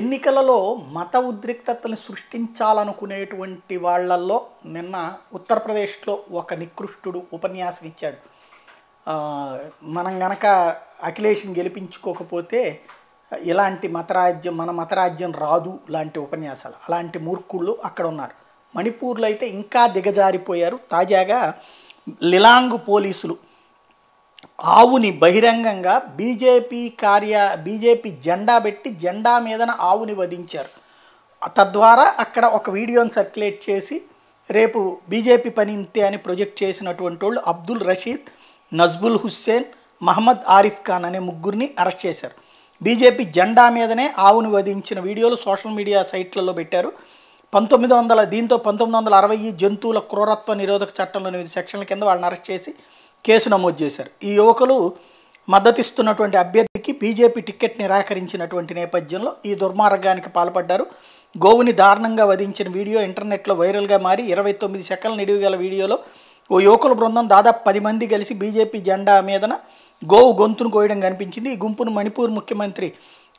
ఎన్నికలలో మత ఉద్రిక్తతను సృష్టించాలనుకునేటువంటి వాళ్ళల్లో నిన్న ఉత్తరప్రదేశ్లో ఒక నికృష్టుడు ఉపన్యాసం ఇచ్చాడు మనం గనక అఖిలేష్ని గెలిపించుకోకపోతే ఇలాంటి మతరాజ్యం మన మతరాజ్యం రాదు లాంటి ఉపన్యాసాలు అలాంటి మూర్ఖుళ్ళు అక్కడ ఉన్నారు మణిపూర్లో అయితే ఇంకా దిగజారిపోయారు తాజాగా లిలాంగ్ పోలీసులు ఆవుని బహిరంగంగా బీజేపీ కార్య బీజేపీ జెండా పెట్టి జెండా మీదన ఆవుని వధించారు తద్వారా అక్కడ ఒక వీడియోని సర్క్యులేట్ చేసి రేపు బీజేపీ పని ఇంతే అని ప్రొజెక్ట్ చేసినటువంటి వాళ్ళు అబ్దుల్ రషీద్ నజ్బుల్ హుస్సేన్ మహమ్మద్ ఆరిఫ్ ఖాన్ అనే ముగ్గురిని అరెస్ట్ చేశారు బీజేపీ జెండా మీదనే ఆవును వధించిన వీడియోలు సోషల్ మీడియా సైట్లలో పెట్టారు పంతొమ్మిది వందల దీంతో పంతొమ్మిది వందల అరవై జంతువుల క్రూరత్వ నిరోధక చట్టంలోని సెక్షన్ల కింద వాళ్ళని అరెస్ట్ చేసి కేసు నమోదు చేశారు ఈ యువకులు మద్దతిస్తున్నటువంటి అభ్యర్థికి బీజేపీ టికెట్ నిరాకరించినటువంటి నేపథ్యంలో ఈ దుర్మార్గానికి పాల్పడ్డారు గోవుని దారుణంగా వధించిన వీడియో ఇంటర్నెట్లో వైరల్గా మారి ఇరవై తొమ్మిది సెకండ్ల నిడివిగల వీడియోలో ఓ యువకుల బృందం దాదాపు పది మంది కలిసి బీజేపీ జెండా మీదన గోవు గొంతును కోయడం కనిపించింది ఈ గుంపును మణిపూర్ ముఖ్యమంత్రి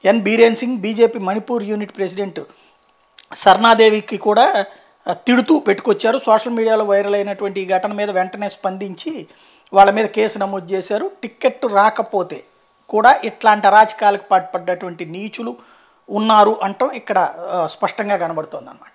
N Biren Singh BJP Manipur unit president సర్ణాదేవికి కూడా తిడుతూ పెట్టుకొచ్చారు సోషల్ మీడియాలో వైరల్ అయినటువంటి ఈ ఘటన మీద వెంటనే స్పందించి వాళ్ళ మీద కేసు నమోదు చేశారు టిక్కెట్ రాకపోతే కూడా ఇట్లాంటి అరాచకాలకు పాటుపడ్డటువంటి నీచులు ఉన్నారు అంటాం ఇక్కడ స్పష్టంగా అన్నమాట